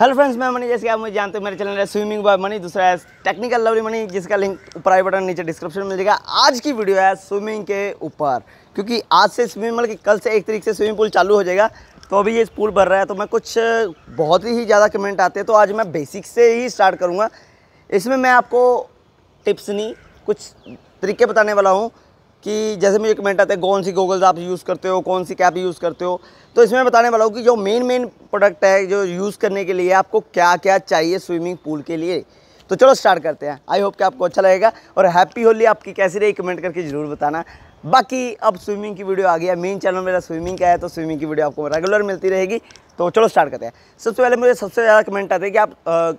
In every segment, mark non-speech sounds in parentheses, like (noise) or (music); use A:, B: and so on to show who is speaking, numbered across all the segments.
A: hello friends मैं money जैसे आप मुझे जानते हो मेरे चैनल है स्विमिंग बाय मनी दूसरा है टेक्निकल लवली मनी जिसका लिंक ऊपर आई बटन नीचे डिस्क्रिप्शन में जाएगा आज की वीडियो है स्विमिंग के ऊपर क्योंकि आज से स्विमिंग मतलब कल से एक तरीके से स्विमिंग पूल चालू हो जाएगा तो अभी ये पूल भर रहा है तो मैं कुछ बहुत ही ज़्यादा कमेंट आते हैं तो आज मैं बेसिक से ही स्टार्ट करूँगा इसमें मैं आपको टिप्स नहीं कुछ तरीके बताने वाला हूँ कि जैसे मुझे कमेंट आते हैं कौन सी गूगल्स आप यूज़ करते हो कौन सी कैप यूज़ करते हो तो इसमें मैं बताने वाला हूँ कि जो मेन मेन प्रोडक्ट है जो यूज़ करने के लिए आपको क्या क्या चाहिए स्विमिंग पूल के लिए तो चलो स्टार्ट करते हैं आई होप कि आपको अच्छा लगेगा और हैप्पी होली आपकी कैसी रही कमेंट करके ज़रूर बताना बाकी अब स्विमिंग की वीडियो आ गया मेन चैनल मेरा स्विमिंग का है तो स्विमिंग की वीडियो आपको रेगुलर मिलती रहेगी तो चलो स्टार्ट करते हैं सबसे पहले मुझे सबसे ज़्यादा कमेंट आते हैं कि आप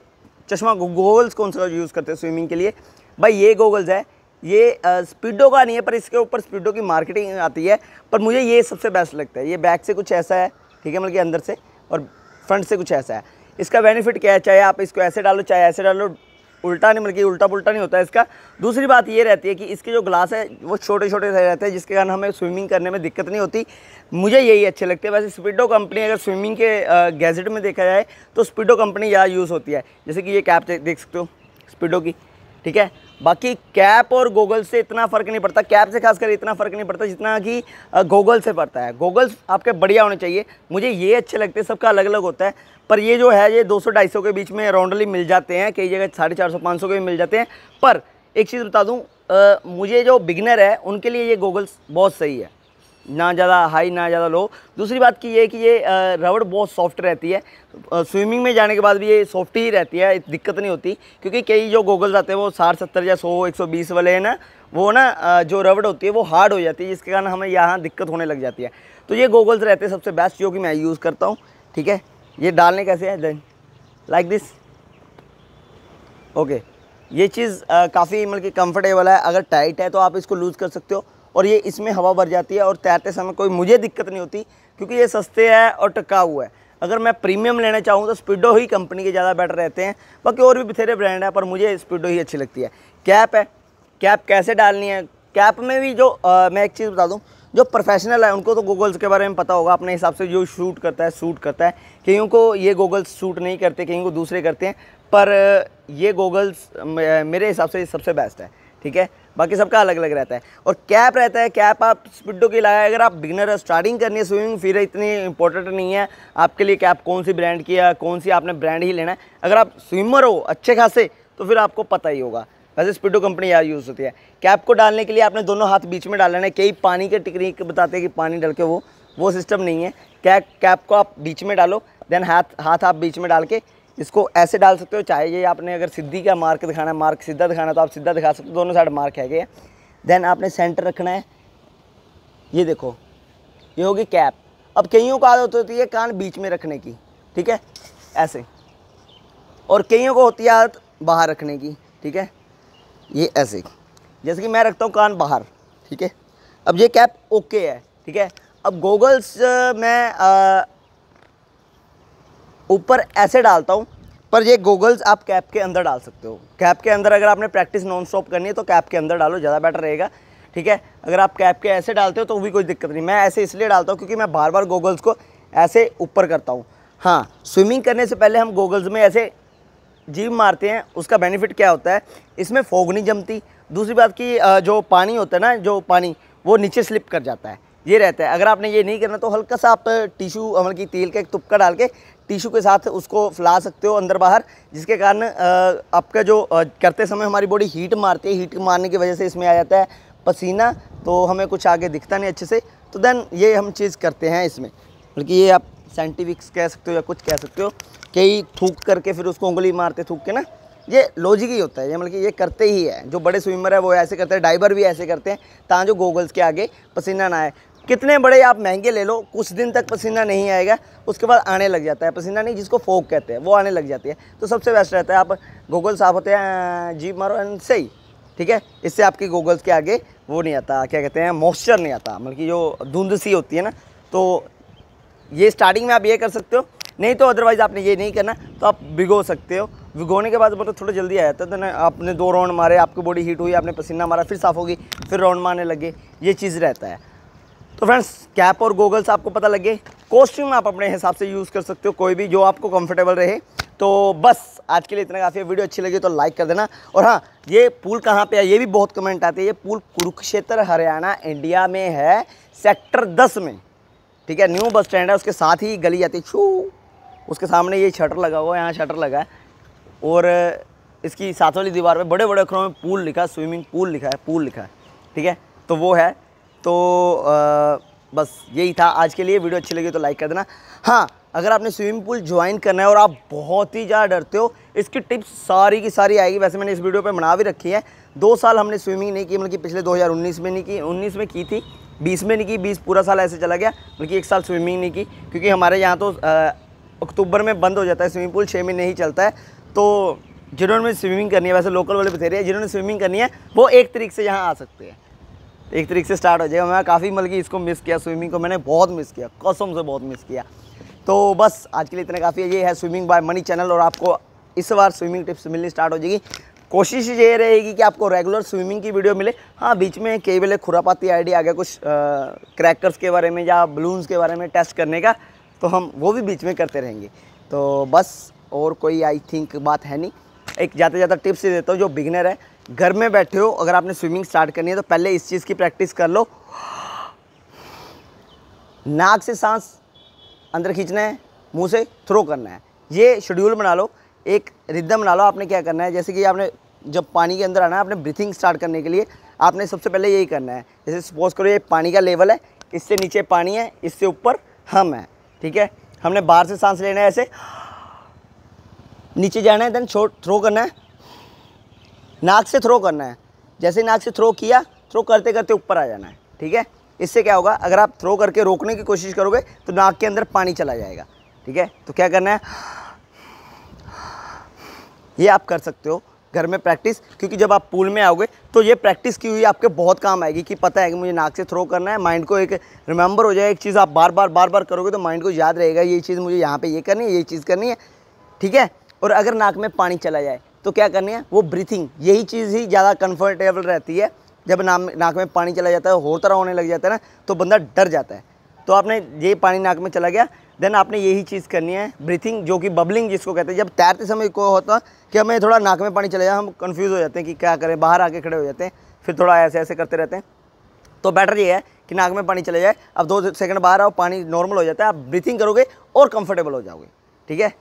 A: चश्मा गूगल्स कौन सा यूज़ करते हैं स्विमिंग के लिए भाई ये गूगल्स है ये स्पीडो का नहीं है पर इसके ऊपर स्पीडो की मार्केटिंग आती है पर मुझे ये सबसे बेस्ट लगता है ये बैक से कुछ ऐसा है ठीक है मतलब कि अंदर से और फ्रंट से कुछ ऐसा है इसका बेनिफिट क्या है चाहे आप इसको ऐसे डालो चाहे ऐसे डालो उल्टा नहीं मतलब उल्टा पुल्टा नहीं होता है इसका दूसरी बात ये रहती है कि इसके जो ग्लास है वो छोटे छोटे रहते हैं जिसके कारण हमें स्विमिंग करने में दिक्कत नहीं होती मुझे यही अच्छे लगते हैं वैसे स्पीडो कंपनी अगर स्विमिंग के गैजेट में देखा जाए तो स्पीडो कंपनी ज़्यादा यूज़ होती है जैसे कि ये कैप देख सकते हो स्पीडो की ठीक है बाकी कैप और गूगल से इतना फ़र्क नहीं पड़ता कैप से खासकर इतना फ़र्क नहीं पड़ता जितना कि गूगल से पड़ता है गूगल्स आपके बढ़िया होने चाहिए मुझे ये अच्छे लगते हैं सबका अलग अलग होता है पर ये जो है ये 200-250 के बीच में राउंडली मिल जाते हैं कई जगह साढ़े चार सौ पाँच सौ के भी मिल जाते हैं पर एक चीज़ बता दूँ मुझे जो बिगनर है उनके लिए ये गूगल्स बहुत सही है ना ज़्यादा हाई ना ज़्यादा लो दूसरी बात की ये कि ये रबड़ बहुत सॉफ्ट रहती है स्विमिंग में जाने के बाद भी ये सॉफ्ट ही रहती है दिक्कत नहीं होती क्योंकि कई जो गोगल्स आते हैं वो साठ सत्तर या सौ एक सौ बीस वाले हैं ना वो ना जो रबड़ होती है वो हार्ड हो जाती है जिसके कारण हमें यहाँ दिक्कत होने लग जाती है तो ये गोगल्स रहते हैं सबसे बेस्ट जो कि मैं यूज़ करता हूँ ठीक है ये डालने कैसे है देन लाइक दिस ओके ये चीज़ काफ़ी मतलब कि कम्फर्टेबल है अगर टाइट है तो आप इसको लूज़ कर सकते हो और ये इसमें हवा भर जाती है और तैरते समय कोई मुझे दिक्कत नहीं होती क्योंकि ये सस्ते है और टका हुआ है अगर मैं प्रीमियम लेना चाहूँ तो स्पीडो ही कंपनी के ज़्यादा बेटर रहते हैं बाकी और भी बथेरे ब्रांड है पर मुझे स्पीडो ही अच्छी लगती है कैप है कैप कैसे डालनी है कैप में भी जो आ, मैं एक चीज़ बता दूँ जो प्रोफेशनल है उनको तो गूगल्स के बारे में पता होगा अपने हिसाब से जो शूट करता है शूट करता है कहीं को ये गूगल्स शूट नहीं करते कहीं को दूसरे करते हैं पर ये गूगल्स मेरे हिसाब से सबसे बेस्ट है ठीक है बाकी सबका अलग अलग रहता है और कैप रहता है कैप आप स्पिडो की लगाए अगर आप बिगनर स्टार्टिंग करनी है स्विमिंग फिर इतनी इंपॉर्टेंट नहीं है आपके लिए कैप कौन सी ब्रांड की है कौन सी आपने ब्रांड ही लेना है अगर आप स्विमर हो अच्छे खासे तो फिर आपको पता ही होगा वैसे स्पीडो कंपनी यार यूज़ होती है कैप को डालने के लिए आपने दोनों हाथ बीच में डाल लेना है कई पानी के टिकनिक बताते हैं कि पानी डल के वो वो सिस्टम नहीं है कैप कैप को आप बीच में डालो देन हाथ हाथ आप बीच में डाल के इसको ऐसे डाल सकते हो चाहे ये आपने अगर सिद्धि का मार्क दिखाना है मार्क सीधा दिखाना है तो आप सीधा दिखा सकते हो दोनों साइड मार्क है देन आपने सेंटर रखना है ये देखो ये होगी कैप अब कईयों को आदत होती है कान बीच में रखने की ठीक है ऐसे और कईयों को होती है आदत बाहर रखने की ठीक है ये ऐसे जैसे कि मैं रखता हूँ कान बाहर ठीक है अब ये कैप ओके है ठीक है अब गोगल्स मैं ऊपर ऐसे डालता हूँ पर ये गोगल्स आप कैप के अंदर डाल सकते हो कैप के अंदर अगर आपने प्रैक्टिस नॉन स्टॉप करनी है तो कैप के अंदर डालो ज़्यादा बेटर रहेगा ठीक है अगर आप कैप के ऐसे डालते हो तो भी कोई दिक्कत नहीं मैं ऐसे इसलिए डालता हूँ क्योंकि मैं बार बार गोगल्स को ऐसे ऊपर करता हूँ हाँ स्विमिंग करने से पहले हम गोगल्स में ऐसे जीव मारते हैं उसका बेनिफिट क्या होता है इसमें फोग नहीं जमती दूसरी बात कि जो पानी होता है ना जो पानी वो नीचे स्लिप कर जाता है ये रहता है अगर आपने ये नहीं करना तो हल्का सा आप टिशू अमल की तेल का एक तुपका डाल के टिशू के साथ उसको फैला सकते हो अंदर बाहर जिसके कारण आपका जो करते समय हमारी बॉडी हीट मारती है हीट मारने की वजह से इसमें आ जाता है पसीना तो हमें कुछ आगे दिखता नहीं अच्छे से तो देन ये हम चीज़ करते हैं इसमें बल्कि मतलब ये आप साइंटिफिक्स कह सकते हो या कुछ कह सकते हो कई थूक करके फिर उसको उंगली मारते थूक के ना ये लॉजिक ही होता है ये मतलब कि ये करते ही है जो बड़े स्विमर है वो ऐसे करते हैं डाइवर भी ऐसे करते हैं ताँ जो गोगल्स के आगे पसीना ना आए कितने बड़े आप महंगे ले लो कुछ दिन तक पसीना नहीं आएगा उसके बाद आने लग जाता है पसीना नहीं जिसको फोक कहते हैं वो आने लग जाती है तो सबसे बेस्ट रहता है आप गूगल साफ होते हैं अं, जी मारो एंड सही ठीक है इससे आपकी गूगल्स के आगे वो नहीं आता क्या कहते हैं मॉइस्चर नहीं आता मतलब कि जो धुंध सी होती है ना तो ये स्टार्टिंग में आप ये कर सकते हो नहीं तो अदरवाइज़ आपने ये नहीं करना तो आप भिगो सकते हो भिगोने के बाद मतलब थोड़ा जल्दी आ जाता है तो ना आपने दो राउंड मारे आपकी बॉडी हीट हुई आपने पसीना मारा फिर साफ़ होगी फिर राउंड मारने लगे ये चीज़ रहता है तो फ्रेंड्स कैप और गोगल्स आपको पता लगे कॉस्ट्यूम आप अपने हिसाब से यूज़ कर सकते हो कोई भी जो आपको कंफर्टेबल रहे तो बस आज के लिए इतना काफ़ी है वीडियो अच्छी लगी तो लाइक कर देना और हाँ ये पुल कहाँ पे है ये भी बहुत कमेंट आते हैं ये पुल कुरुक्षेत्र हरियाणा इंडिया में है सेक्टर दस में ठीक है न्यू बस स्टैंड है उसके साथ ही गली जाती है छू उसके सामने ये शटर लगा हुआ है यहाँ शटर लगा है और इसकी साथ वाली दीवार पर बड़े बड़े अखरों में पूल लिखा स्विमिंग पूल लिखा है पूल लिखा है ठीक है तो वो है तो आ, बस यही था आज के लिए वीडियो अच्छी लगी तो लाइक कर देना हाँ अगर आपने स्विमिंग पूल ज्वाइन करना है और आप बहुत ही ज़्यादा डरते हो इसकी टिप्स सारी की सारी आएगी वैसे मैंने इस वीडियो पे बना भी रखी है दो साल हमने स्विमिंग नहीं की मतलब पिछले 2019 में नहीं की 19 में की थी 20 में नहीं की 20 पूरा साल ऐसे चला गया बल्कि एक साल स्विमिंग नहीं की क्योंकि हमारे यहाँ तो अक्टूबर में बंद हो जाता है स्विमिंग पूल छः महीने ही चलता है तो जिन्होंने स्विमिंग करनी है वैसे लोकल वाले बतेरे हैं जिन्होंने स्विमिंग करनी है वो एक तरीके से यहाँ आ सकते हैं एक तरीके से स्टार्ट हो जाएगा मैं काफ़ी मतलब कि इसको मिस किया स्विमिंग को मैंने बहुत मिस किया कसम से बहुत मिस किया तो बस आज के लिए इतना काफ़ी है ये है स्विमिंग बाय मनी चैनल और आपको इस बार स्विमिंग टिप्स मिलनी स्टार्ट हो जाएगी कोशिश ये रहेगी कि आपको रेगुलर स्विमिंग की वीडियो मिले हाँ बीच में कई बेले खुरापाती आइडिया आ गया कुछ क्रैकर्स के बारे में या बलून्स के बारे में टेस्ट करने का तो हम वो भी बीच में करते रहेंगे तो बस और कोई आई थिंक बात है नहीं एक जाते जाते टिप्स देता हूँ जो बिगनर है घर में बैठे हो अगर आपने स्विमिंग स्टार्ट करनी है तो पहले इस चीज़ की प्रैक्टिस कर लो नाक से सांस अंदर खींचना है मुंह से थ्रो करना है ये शेड्यूल बना लो एक रिदम बना लो आपने क्या करना है जैसे कि आपने जब पानी के अंदर आना है आपने ब्रीथिंग स्टार्ट करने के लिए आपने सबसे पहले यही करना है जैसे सपोज करो ये पानी का लेवल है इससे नीचे पानी है इससे ऊपर हम हैं ठीक है हमने बाहर से सांस लेना है ऐसे नीचे जाना है देन छोड़ थ्रो करना है नाक से थ्रो करना है जैसे नाक से थ्रो किया थ्रो करते करते ऊपर आ जाना है ठीक है इससे क्या होगा अगर आप थ्रो करके रोकने की कोशिश करोगे तो नाक के अंदर पानी चला जाएगा ठीक है तो क्या करना है ये आप कर सकते हो घर में प्रैक्टिस क्योंकि जब आप पूल में आओगे तो ये प्रैक्टिस की हुई आपके बहुत काम आएगी कि पता है कि मुझे नाक से थ्रो करना है माइंड को एक रिमेंबर हो जाए एक चीज़ आप बार बार बार बार करोगे तो माइंड को याद रहेगा ये चीज़ मुझे यहाँ पे ये करनी है ये चीज़ करनी है ठीक है और अगर नाक में पानी चला जाए तो क्या करनी है वो ब्रीथिंग यही चीज़ ही ज़्यादा कंफर्टेबल रहती है जब नाम नाक में पानी चला जाता है हो तरह होने लग जाता है ना तो बंदा डर जाता है तो आपने ये पानी नाक में चला गया देन आपने यही चीज़ करनी है ब्रीथिंग जो कि बबलिंग जिसको कहते हैं जब तैरते समय को होता कि हमें थोड़ा नाक में पानी चला जाए हम कन्फ्यूज़ हो जाते हैं कि क्या करें बाहर आके खड़े हो जाते हैं फिर थोड़ा ऐसे ऐसे करते रहते हैं तो बेटर ये है कि नाक में पानी चले जाए अब दो सेकंड बाहर आओ पानी नॉर्मल हो जाता है आप ब्रीथिंग करोगे और कंफर्टेबल हो जाओगे ठीक है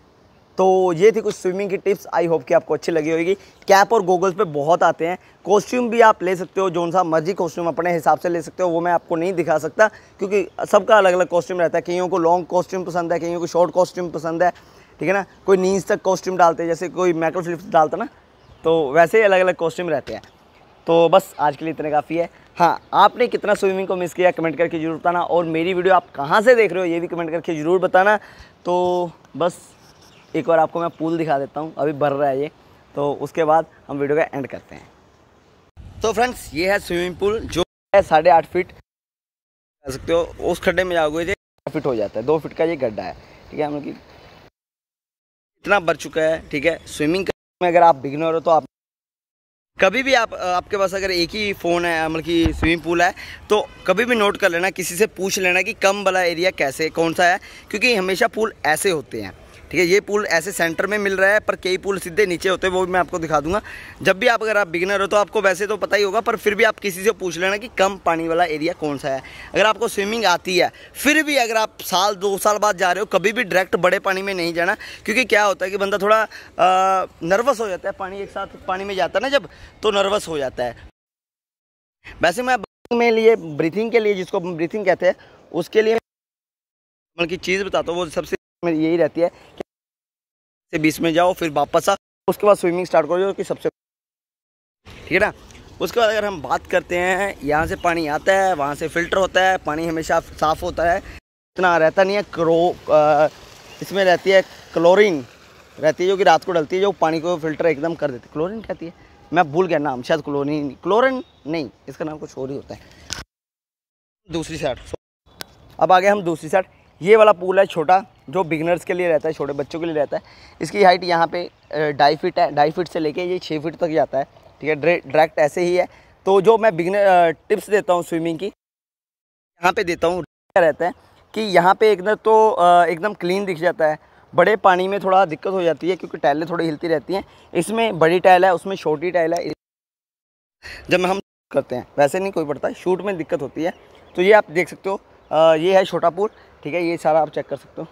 A: तो ये थी कुछ स्विमिंग की टिप्स आई होप कि आपको अच्छी लगी होगी कैप और गोगल्स पे बहुत आते हैं कॉस्ट्यूम भी आप ले सकते हो जो सा मर्जी कॉस्ट्यूम अपने हिसाब से ले सकते हो वो मैं आपको नहीं दिखा सकता क्योंकि सबका अलग अलग कॉस्ट्यूम रहता है कईयों को लॉन्ग कॉस्ट्यूम पसंद है कईयों को शॉर्ट कॉस्ट्यूम पसंद है ठीक है ना कोई नींस तक कॉस्ट्यूम डालते हैं जैसे कोई मैक्रो फ्लिप्स डालता ना तो वैसे ही अलग अलग कॉस्ट्यूम रहते हैं तो बस आज के लिए इतने काफ़ी है हाँ आपने कितना स्विमिंग को मिस किया कमेंट करके जरूर बताना और मेरी वीडियो आप कहाँ से देख रहे हो ये भी कमेंट करके ज़रूर बताना तो बस एक बार आपको मैं पूल दिखा देता हूँ अभी भर रहा है ये तो उसके बाद हम वीडियो का एंड करते हैं तो फ्रेंड्स ये है स्विमिंग पूल जो है साढ़े आठ फीट कह सकते हो उस खड्डे में जाओगे ये तो फिट हो जाता है दो फिट का ये गड्ढा है ठीक है मतलब कि इतना भर चुका है ठीक है स्विमिंग में अगर आप बिगनर हो तो आप कभी भी आप आपके पास अगर एक ही फ़ोन है मतलब कि स्विमिंग पूल है तो कभी भी नोट कर लेना किसी से पूछ लेना कि कम वाला एरिया कैसे कौन सा है क्योंकि हमेशा पूल ऐसे होते हैं ठीक है ये पुल ऐसे सेंटर में मिल रहा है पर कई पुल सीधे नीचे होते हैं वो भी मैं आपको दिखा दूंगा जब भी आप अगर आप बिगनर हो तो आपको वैसे तो पता ही होगा पर फिर भी आप किसी से पूछ लेना कि कम पानी वाला एरिया कौन सा है अगर आपको स्विमिंग आती है फिर भी अगर आप साल दो साल बाद जा रहे हो कभी भी डायरेक्ट बड़े पानी में नहीं जाना क्योंकि क्या होता है कि बंदा थोड़ा नर्वस हो जाता है पानी एक साथ पानी में जाता है ना जब तो नर्वस हो जाता है वैसे मैं में लिए ब्रीथिंग के लिए जिसको ब्रीथिंग कहते हैं उसके लिए मतलब की चीज़ बताता हूँ वो सबसे यही रहती है से बीच में जाओ फिर वापस आओ उसके बाद स्विमिंग स्टार्ट करो जो कि सबसे ठीक है ना उसके बाद अगर हम बात करते हैं यहाँ से पानी आता है वहाँ से फिल्टर होता है पानी हमेशा साफ़ होता है इतना रहता नहीं है क्रो आ, इसमें रहती है क्लोरीन रहती है जो कि रात को डलती है जो पानी को फिल्टर एकदम कर देती है क्लोरीन कहती है मैं भूल गया नाम शायद क्लोरीन क्लोरीन नहीं इसका नाम कुछ और ही होता है दूसरी साइड अब आगे हम दूसरी साइड ये वाला पूल है छोटा जो बिगनर्स के लिए रहता है छोटे बच्चों के लिए रहता है इसकी हाइट यहाँ पे ढाई फीट है ढाई फीट से लेके ये छः फीट तक जाता है ठीक है डायरेक्ट ऐसे ही है तो जो मैं बिगनर टिप्स देता हूँ स्विमिंग की यहाँ पे देता हूँ रहता है कि यहाँ पे तो, एकदम तो एकदम क्लीन दिख जाता है बड़े पानी में थोड़ा दिक्कत हो जाती है क्योंकि टाइलें थोड़ी हिलती रहती हैं इसमें बड़ी टाइल है उसमें छोटी टाइल है जब हम करते हैं वैसे नहीं कोई पड़ता शूट में दिक्कत होती है तो ये आप देख सकते हो ये है छोटा पूल ठीक है ये सारा आप चेक कर सकते हो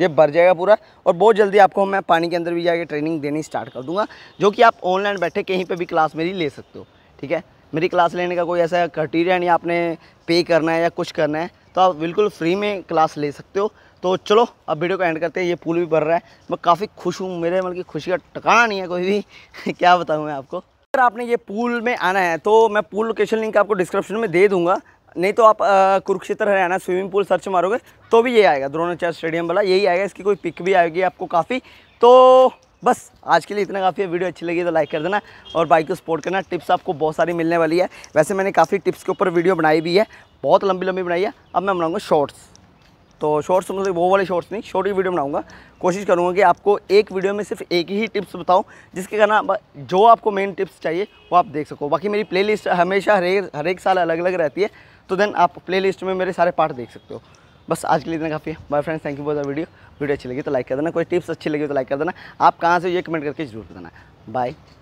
A: ये भर जाएगा पूरा और बहुत जल्दी आपको मैं पानी के अंदर भी जाके ट्रेनिंग देनी स्टार्ट कर दूंगा जो कि आप ऑनलाइन बैठे कहीं पे भी क्लास मेरी ले सकते हो ठीक है मेरी क्लास लेने का कोई ऐसा क्राइटीरिया नहीं आपने पे करना है या कुछ करना है तो आप बिल्कुल फ्री में क्लास ले सकते हो तो चलो अब वीडियो को एंड करते हैं ये पूल भी भर रहा है मैं काफ़ी खुश हूँ मेरे मतलब की खुशी का टकाना नहीं है कोई भी (laughs) क्या बताऊँ मैं आपको अगर आपने ये पूल में आना है तो मैं पूल लोकेशन लिंक आपको डिस्क्रिप्शन में दे दूँगा नहीं तो आप Kurukshetra Haryana swimming pool search मारोगे तो भी ये आएगा द्रोणाचार्य स्टेडियम वाला यही आएगा इसकी कोई पिक भी आएगी आपको काफ़ी तो बस आज के लिए इतना काफ़ी है वीडियो अच्छी लगी तो लाइक कर देना और बाइक को सपोर्ट करना टिप्स आपको बहुत सारी मिलने वाली है वैसे मैंने काफ़ी टिप्स के ऊपर वीडियो बनाई भी है बहुत लंबी लंबी बनाई है अब मैं बनाऊँगा शॉर्ट्स तो शॉर्ट्स मतलब वो वाले शॉर्ट्स नहीं शॉर्ट ही वीडियो बनाऊंगा कोशिश करूंगा कि आपको एक वीडियो में सिर्फ एक ही टिप्स बताऊं जिसके कारण जो आपको मेन टिप्स चाहिए वो आप देख सको बाकी मेरी प्लेलिस्ट हमेशा हर एक हर एक साल अलग अलग रहती है तो देन आप प्लेलिस्ट में मेरे सारे पार्ट देख सकते हो बस आज के लिए इतना काफ़ी है बाय फ्रेंड्स थैंक यू बहुत वीडियो वीडियो अच्छी लगी तो लाइक कर देना कोई टिप्स अच्छी लगी तो लाइक कर देना आप कहाँ से ये कमेंट करके जरूर देना बाय